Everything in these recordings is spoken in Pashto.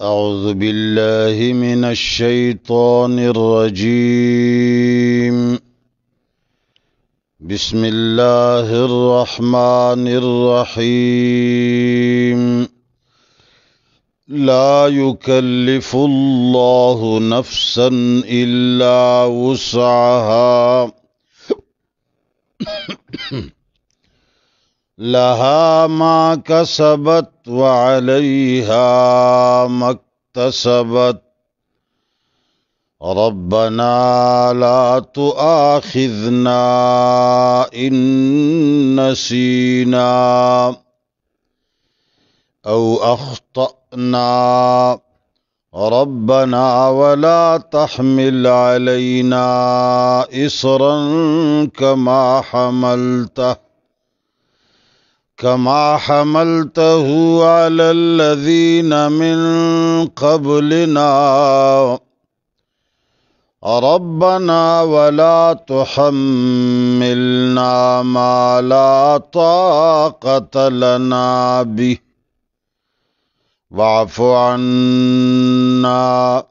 أعوذ بالله من الشيطان الرجيم بسم الله الرحمن الرحيم لا يكلف الله نفسا إلا وسعها لها ما كسبت وعليها ما اكتسبت ربنا لا تؤاخذنا إن نسينا أو أخطأنا ربنا ولا تحمل علينا إصرا كما حملته كما حملته على الذين من قبلنا ربنا ولا تحملنا ما لا طاقة لنا به واعف عنا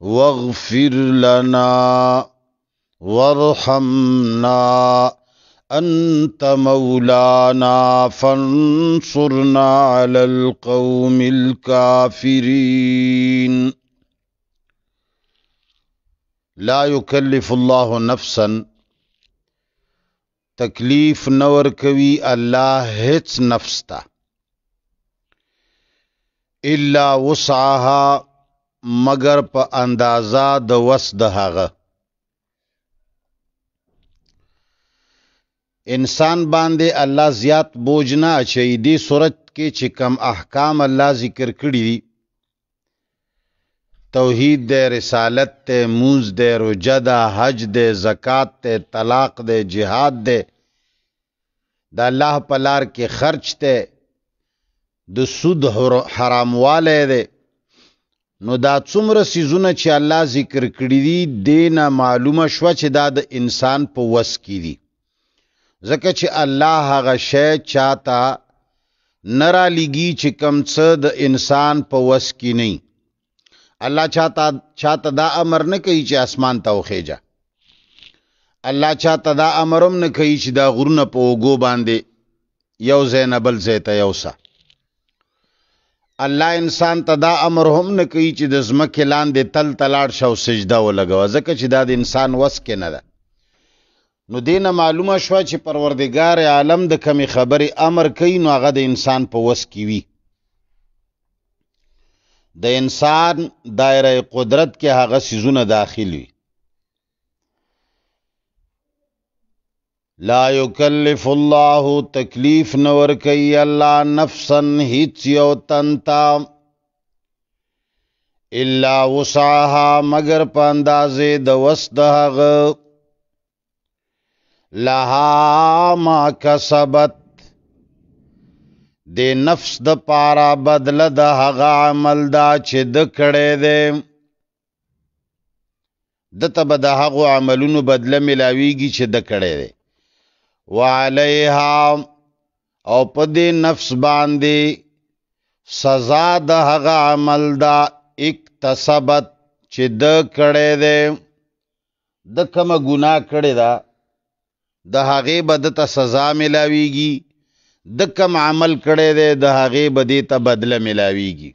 واغفر لنا وارحمنا انت مولانا فانصرنا على القوم الكافرين لا يكلف الله نفسا تکلیف نور کوي الله هیڅ نفس ته الا وسعها مگر په اندازا د وس د هغه انسان باندې الله زیات بوج نه اچي دی صورت کې چې کم احکام الله ذکر کړی دي توحید د رسالت ته موز د رجدا حج د زکات ته طلاق د جهاد د د الله پلار کې خرج ته د سود حرامواله ده نو دا څومره سيزونه چې الله ذکر کړی دي دینه معلومه شوه چې دا د انسان په وس کې دي ځکه چې الله هغه شی چاته نرا لګي چې کم څه د انسان په وس کې نه الله چاته چاته دا امر نه کوي چې اسمان ته وخېجا الله چاته دا امرم نه کوي چې دا غرونه په وګو باندې یو زینبل زیته یوسا الله انسان ته دا امر هم نه کوي چې د زمکه لاندې تل تلاړ شو سجده ولګو ځکه چې دا د انسان وس کې نه ده نو دینه معلومه شوه چې پروردگار عالم د کمی خبرې امر کوي نو هغه د انسان په وس کې وي د انسان دایره قدرت کې هغه سیزونه داخل وي لا یکلف الله تکلیف نور کوي الله نفسا هیڅ یو تنتا الا وسعها مگر په اندازې د وس د هغه لها ما کسبت د نفس د پارا بدل د هغه عمل دا چې د کړې ده د تب د هغه عملونو بدله ملاويږي چې د کړې ده وعليها او په دې نفس باندې سزا د هغه عمل دا اکتسبت چې د کړې ده د کوم ګناه کړې ده د هغې به د ته سزا میلاویږي د کم عمل کړی دی د هغې به دې ته بدله میلاویږي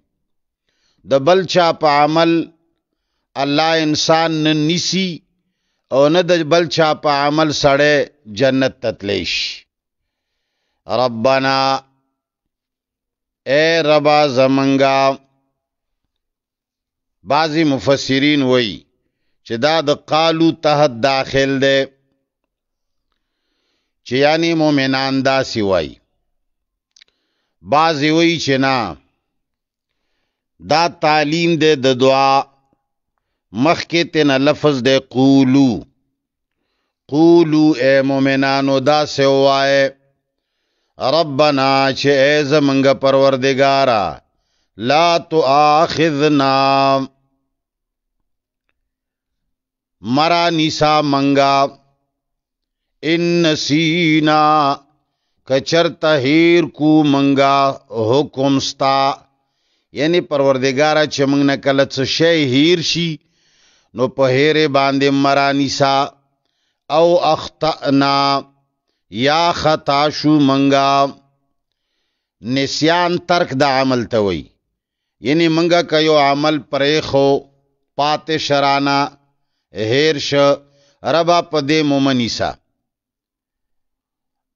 د بل چا په عمل الله انسان نه نیسی او نه د بل چا په عمل سړی جنت تتلیش ربنا اے ربا زمنګا بعضی مفسرین وای چې دا د قالو تحت داخل دی چې یعنی مؤمنان دا سوای بعض وی چې نا دا تعلیم دې د دعا مخ کې تن لفظ دې قولو قولو اے مؤمنانو دا سوای ربنا چې ای زمنګ پروردګارا لا تؤاخذنا مرا نسا منگا ان سینا کچر تهیر کو منګه حکم ستا یعنی پروردگار چې موږ نه کله څه شی هیر شي نو په هیر باندې مرانی سا او اخطانا یا خطا شو منګه نسیان ترک د عمل ته وای یعنی منګه کيو عمل پرې خو پات شرانا هیر ش ربا پدې مومنی سا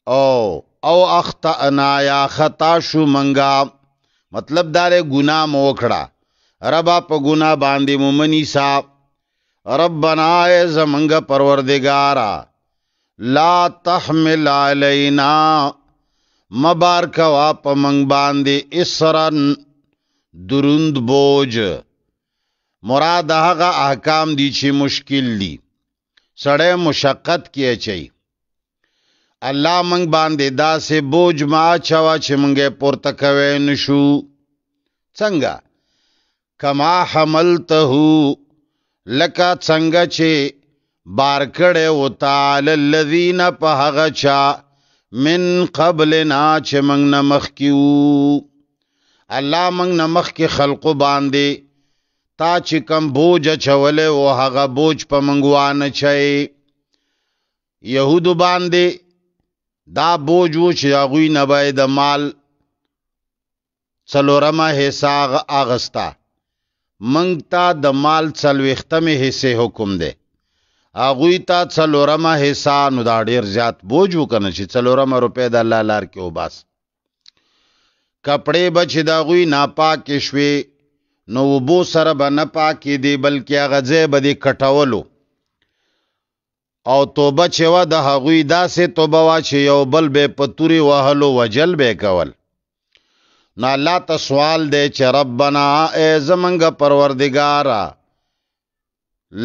او او اخطانا یا خطا شو منګه مطلب دار ګنا موکړه ربا په ګنا باندې مومنی صاحب ربنا ای زمنګ پروردگارا لا تحمل علینا مبار کوا په منګ باندې اسرن دروند بوج مراد هغه احکام دي چې مشکل دي سړی مشقت کیږي الله منګ باندې داسې بوج ما چوا چې منګه پورته کوي نشو څنګه کما حملته لکا څنګه چې بار کړه او تعالی الذین په هغه چا من قبلنا چې موږ نه مخکیو الله موږ نه مخکی خلق باندې تا چې کم بوج چولې او هغه بوج په منګوان چي يهود باندې دا بوج و چې هغوی نه باید د مال څلورمه حصہ اغستا منګ تا د مال څلوېختمه حصے حکم دی هغوی ته څلورمه حصہ نو دا ډیر زیات بوج وکنه چې څلورمه روپۍ د الله لار کې وباس کپړې بچ د هغوی ناپاکې شوې نو وبو سره به نه پاکې دي بلکې هغه ځای به دې کټولو او توبه چې وا د هغوی داسې توبه وا چې یو بل به پتوري وهلو وجل به کول نو الله ته سوال دی چې ربنا ای زمنګ پروردګارا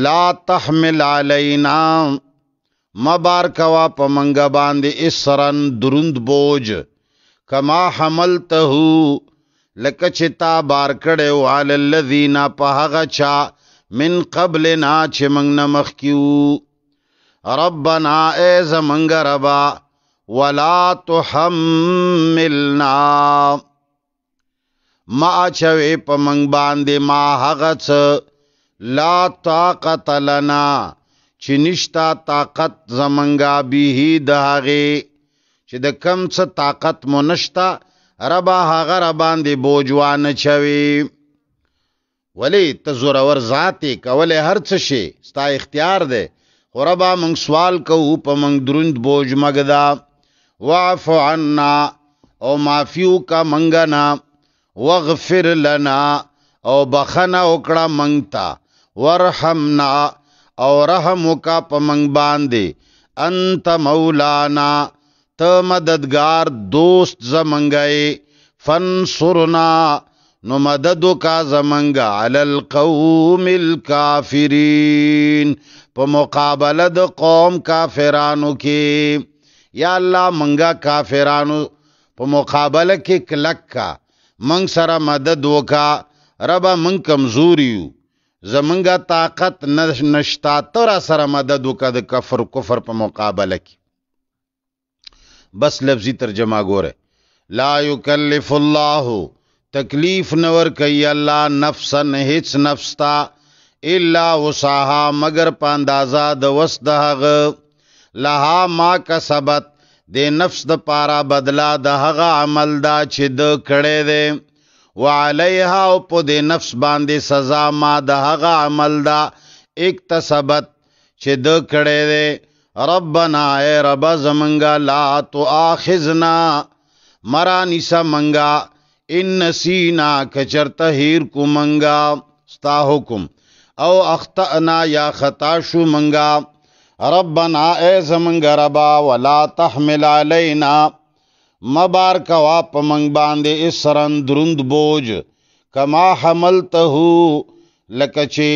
لا تحمل علینا مبار کوا په منګ باندې اسرن دروند بوج کما حملته لکه چې تا بار کړو علی الذین په هغه چا من قبلنا چې موږ نه مخکیو ربنا اے زمنگ ربا ولا تحملنا ما اچوي په منګ باندې ما هغه څه لا طاقت لنا چې نشتا طاقت زمنګا به دهغه چې د کم څه طاقت مو نشتا ربا هغه ر باندې بوجوان چوي ولی ته زورور ذاتې کولې هر څه شي ستا اختیار دی و ربا منگ سوال کو پا منگ درند بوج مگدا وعف عنا او معافیو کا منگنا وغفر لنا او بخنا اکڑا منگتا ورحمنا او رحم وکا په منګ باندې انت مولانا ته مددگار دوست زمنګي فنصرنا نو مدد وکا زمنګ عل القوم الكافرين په مقابله د قوم کافرانو کې یا الله منګه کافرانو په مقابله کې کلک کا منګ سره مدد وکا رب من کمزوریو زمنګه طاقت نشتا تر سره مدد وکړه د کفر کفر په مقابله کې بس لفظي ترجمه ګوره لا یکلف الله تکلیف نور کوي الله نفسا هیڅ نفس تا الا وساها مگر په اندازا د وس د هغه لها ما کسبت د نفس د پارا بدلا د هغه عمل دا چې د کړي دي وعليها او په د نفس باندې سزا ما د هغه عمل دا اکتسبت چې د کړي دي ربنا اے رب زمنګا لا تؤاخذنا مرا نسا منګا ان نسینا کچرته هیر کو منګا ستا حکم او اخطانا یا خطا شو منګه ربنا ای زمنګ ربا ولا تحمل علینا مبار کوا پمنګ باندې اسرن دروند بوج کما حملته لکه چې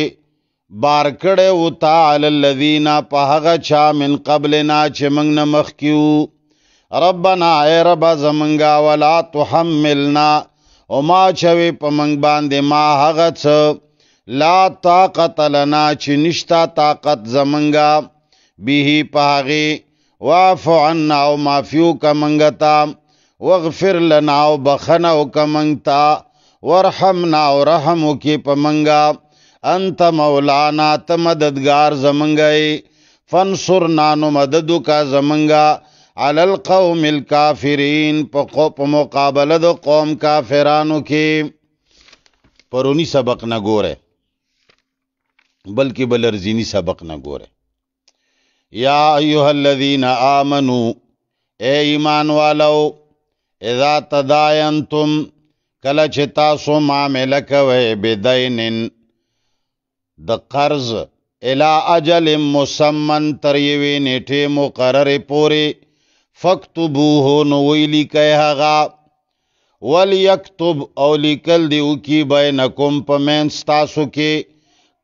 بار کړه او تعالی الذین په هغه چا من قبلنا چې موږ نه مخکیو ربنا ای رب زمنګا ولا تحملنا او ما چوي په موږ باندې ما هغه څه لا طاقت لنا چې نشتا طاقت زمنګا به پاغي واعف عنا او معفو کمنګتا واغفر لنا او بخنا او کمنګتا ورحمنا او رحم کی پمنګا انت مولانا ته مددگار زمنګي فنصرنا نو مدد کا زمنګا عل القوم الكافرين په مقابله د قوم کافرانو کې پرونی سبق نه ګوره بلکې بل ارزینی سبق نه ګوره یا ایها الذین آمنو اے ایمان والو اذا تداینتم کله چې تاسو معامله کوئ بدینن د قرض الی اجل مسمن تر یوې نیټې مقررې پورې فکتبوه نو ویلی کئ هغه وليكتب او لیکل دیو کی بینکم پمنستاسو کې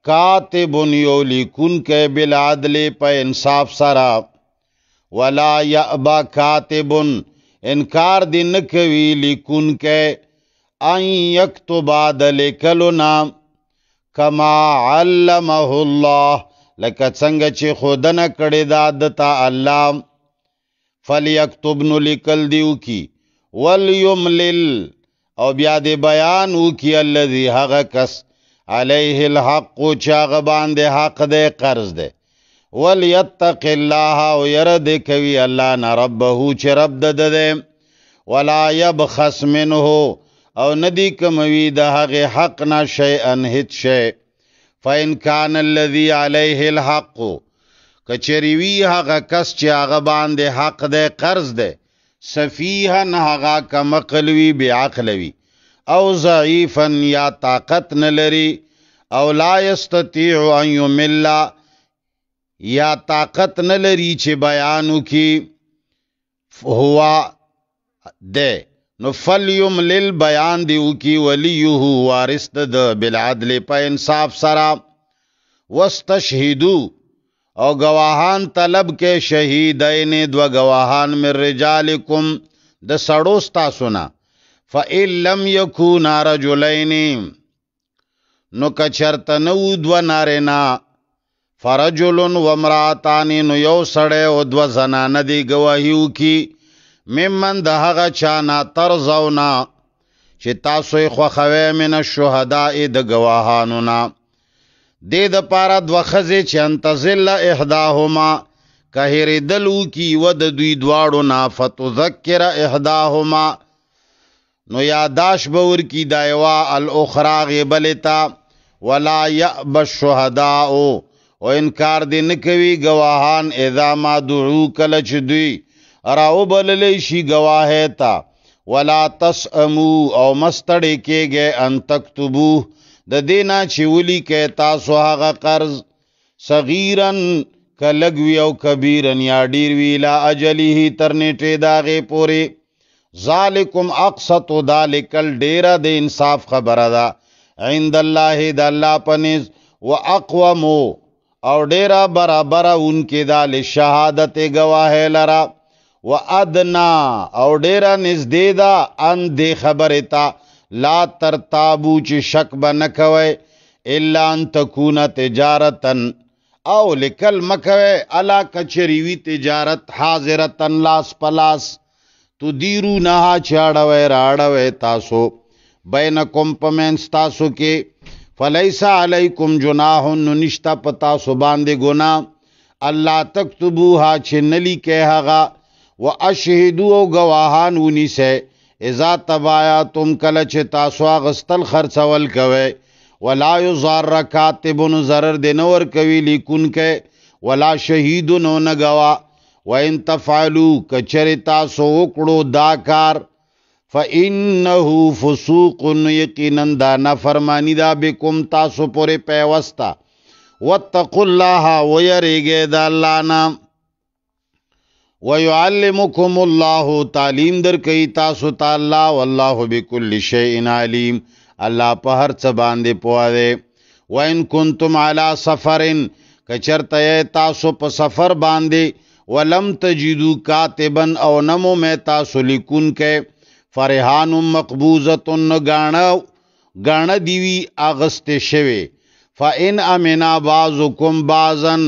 کاتبن یو لیکون کې بالعدل په انصاف سره ولا یأبا کاتبن انکار دی نکوي لیکون کې ان یکتب عدل کلنا کما علمه الله لکه څنګه چې خودنه کړی دا دتا الله فلیکتبن لیکل دیو کی ولیملل او بیا دی بیان وکي الذي هغه کس علیه الحق چا غبان دے حق دے قرض دے وليتق الله او يرد کوي الله نه ربه چې رب د دې ولا يبخس منه او ندی کموي د هغه حق نه شيئا هیڅ شي فإن كان الذي عليه الحق کچری وی هغه کس چې هغه باندې حق دی قرض دی سفیهن هغه کمقلوی بیاقلوی او ضعیفا یا طاقت نه لري او لا یستطيع ان یملا یا طاقت نه لري چې بیانو کی هوا ده نو فلیم لل بیان دیو کی ولیه وارث د بالعدل په انصاف سره واستشهدو او گواهان طلب کې شهیدین دو گواهان من رجالکم د سړوستا سنا فَإِن لَمْ يَكُونَا رَجُلَيْنِ نو کچرت نو دو نارینا فرجلن ومراتانی نو یو سڑے او دو زنان دی گواهیو کی ممن ده هغه چانا ترزونا چې تاسو یې خوخوي من الشهداء د گواهانو نا دې د پاره د وخزه چې انتزل احداهما کهری دلو کی ود دوی دواړو نا فتذکر احداهما نو یاداش بور کی دایوا الاخرى غبلتا ولا يأب الشهداء او انکار دې نکوي گواهان اذا ما دعو کله چ دوی راو بللې شي گواه تا ولا تسمو او مستړې کېږي ان تکتبو د دینا چې ولي کې تاسو هغه قرض صغیرن کلګوی او کبیرن یا ډیر ویلا اجله ترنټه داغه پوره ذالکم اقسط ذالکل ډیر د انصاف خبره ده عند الله د الله پنیز واقوم او ډیر برابر اونکې د شهادت گواه لرا وادنا او ډیر نږدې ده ان دې خبره تا لا ترتابو چې شک بنه کوي الا ان تكون تجارتن او لکل مکوي الا کچریوی تجارت حاضرتن لاس پلاس تو دیرو نه چاړوي راړوي تاسو بینکم پمنس تاسو کې فلیس علیکم جناح نشتا پتا سو باندې ګنا الله تکتبوها چې نلی کې هغه واشهدو او گواهان ونیسه اذا تبایا تم کله چې تاسو غستل خرڅول کوي ولا یضر کاتبن zarar دینور کوي لیکون کې ولا شهیدن نو نه گواه وَإِن تَفْعَلُوا کَچَرِ تاسو وکړو دا کار فَإِنَّهُ فُسُوقٌ یقینا دا نافرمانی دا بكم تاسو پورې پیوستا وَاتَّقُوا اللَّهَ وَيَرِجَ دَ اللَّهَ نَام وَيُعَلِّمُكُمُ اللَّهُ تعلیم در کوي تاسو ته الله والله بكل شيء عليم الله په هر څه باندې پوهه وَإِن كُنتُمْ عَلَى سَفَرٍ کچرته تاسو په سفر باندې ولم تجدو کاتبن او نمو میں تاسو لیکون کې فرحان مقبوزه غاڼه غاڼه دیوی اغست شوی فإن امنا بعضکم بعضن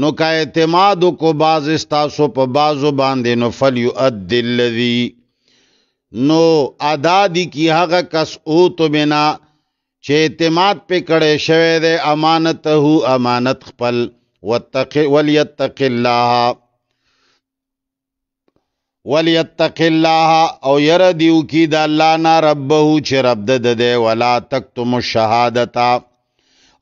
نو کا اعتماد کو باز استاسو په بازو باندې نو فلیو اد الذی نو ادا دی کی هغه کس او تو بنا چې اعتماد په کړه شوی د امانت هو امانت خپل ولیتق الله ولیتق الله او ير دیو کی د الله نه ربه چې رب د دې ولا تکتم الشهادت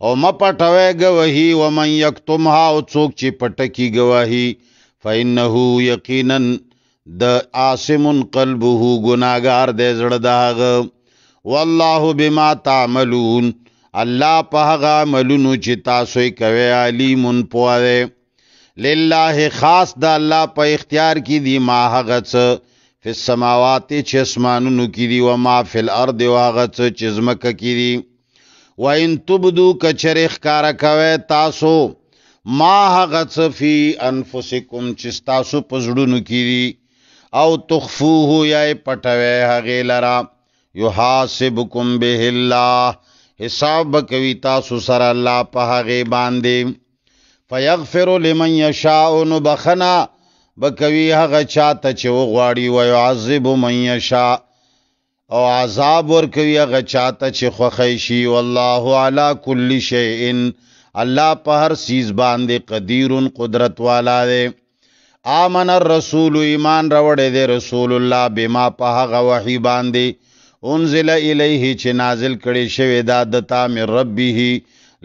او م پټوي گواہی و من یکتمها او څوک چې پټکی گواہی فانه یقینا د عاصم قلبه گناګار دې زړه داغ والله بما تعملون الله په هغه عملونو چې تاسو یې کوي علیم پوهه لله خاص د الله په اختیار کې دی ما هغه څه فی السماوات چې اسمانونو کې دی او ما فی الارض او هغه څه چې زمکه کې دی و ان تبدو کچر اخکار کوي تاسو ما هغه څه فی انفسکم چې تاسو پزړونو کې دی او تخفوه یا پټوي هغه لرا یحاسبکم به الله حساب بکوي تاسو سره الله په هغه باندې فیغفر لمن یشاء نبخنا بکوي هغه چاته چې وغواړي او يعذب من یشاء او عذاب ورکوي هغه چاته چې خوخی شي والله علا کل شیء الله په هر سیز باندې قدیر قدرت والا دی آمن الرسول ایمان راوړې دی رسول الله بما په هغه وحی باندې انزل الیه چې نازل کړي شوی دا د تام ربه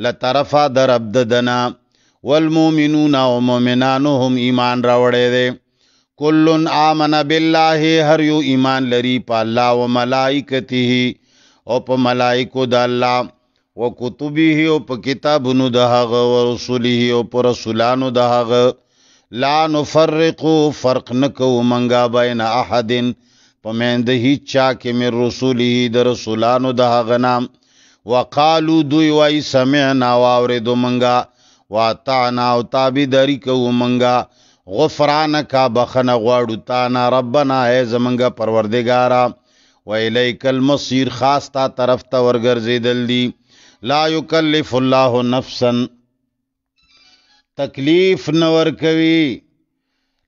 لطرفا در عبد دنا والمؤمنون او مؤمنانو هم ایمان راوړی دی کلن آمن بالله هر یو ایمان لري په الله او ملائکته او په ملائکو د الله او کتبه او په کتابونو د هغه او رسوله او په رسولانو د هغه لا نفرقو فرق نکو منګا بین احدن پمیند هیچ چا کې مې رسوله د رسولانو د هغه نام وقالو دوی وای سمعنا واوریدو منګه واتعنا او تابیداری کوو منګه غفرانک بخنه غواړو تانا ربنا ای زمنګه پروردګارا و الیک المصیر خاص تا طرف ته ورګرځیدل دی لا یکلف الله نفسا تکلیف نور کوي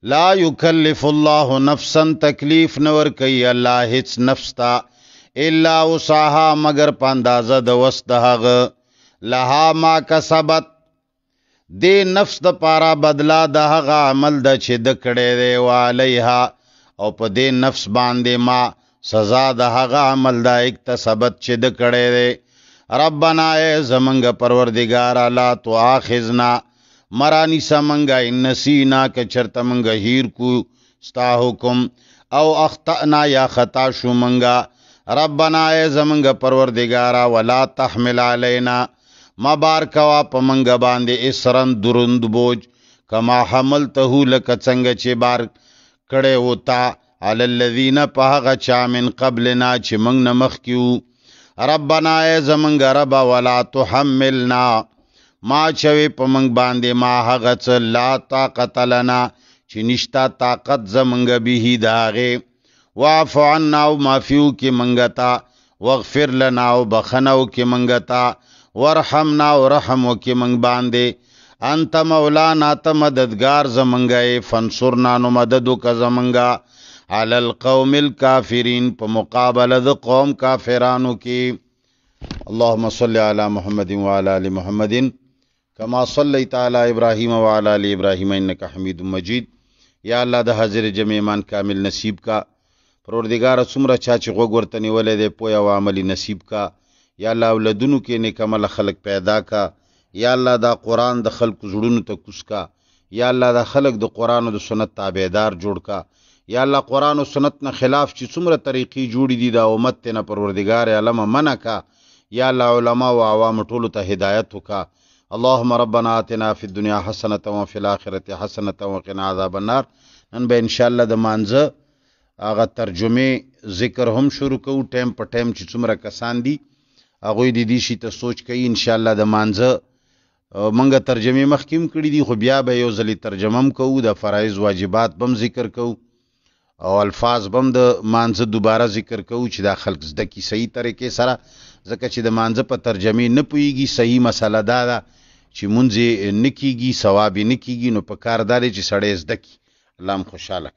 لا یکلف الله نفسا تکلیف نور کوي الله هیڅ نفس تا الا وساها مگر پاندازه د وس دغه لها ما کسبت د نفس د پارا بدلا د هغه عمل د چې د کړي دی والیها او په دې نفس باندې ما سزا د هغه عمل د اکتسبت چې د کړي دی ربنا ای زمنګ پروردگار الا تو اخذنا مرانی سمنګا نسینا که چرته منګا هیر کو ستا حکم او اخطانا یا خطا شو منګا ربنا ای زمنګ پروردگارا ولا تحمل علینا مبار کوا پمنګ باندې اسرن دروند بوج کما حملته لک څنګه چې بار کړه وتا عل الذین پهغه چا من قبلنا چې موږ نه مخ کیو ربنا ای زمنګ رب ولا تحملنا ما چوي په منګ باندې ما هغه څه لا طاقت لنا چې نشتا طاقت زمنګ به داغه واعف عنا او معفو کې منګتا واغفر لنا او بخنو کې منګتا ورحمنا او رحم کې منګ باندې انت مولانا ته مددگار زمنګې فنصرنا نو مدد وک زمنګا عل القوم الكافرين په مقابله د قوم کافرانو کې اللهم صل على محمد وعلى ال محمد کما صلی تعالی ابراهیم و علی ابراهیم انک حمید مجید یا الله د حاضر جمع ایمان کامل نصیب کا پروردگار څومره چا چې غوږ ورته نیولې دی پویا او عملی نصیب کا یا الله اولادونو کې نیکمل خلق پیدا کا یا الله دا قران د خلق زړونو ته کوس کا یا الله دا خلق د قران او د سنت تابعدار جوړ کا یا الله قران او سنت نه خلاف چې څومره طریقې جوړې دي دا امت ته نه پروردگار علامه منع کا یا الله علما او عوام ټولو ته هدایت وکا اللهم ربنا آتنا فی الدنیا حسنه و فی الاخره حسنه و قنا عذاب النار نن به ان شاء الله د مانزه هغه ترجمه ذکر هم شروع کوو ټیم په ټیم چې څومره کسان دي هغه د دې شي ته سوچ کوي ان شاء الله د مانزه منګه ترجمه مخکیم کړی دي خو بیا به یو ځلی ترجمه هم کوو د فرایز واجبات بم ذکر کوو او الفاظ بم د مانزه دوباره ذکر کوو چې دا خلک زده کی صحیح طریقې سره ځکه چې د مانځه په ترجمه نه پويږي صحیح مسله دا ده چې مونږ نه کیږي ثواب نه کیږي نو په کار داري چې سړی زده کی الله خوشاله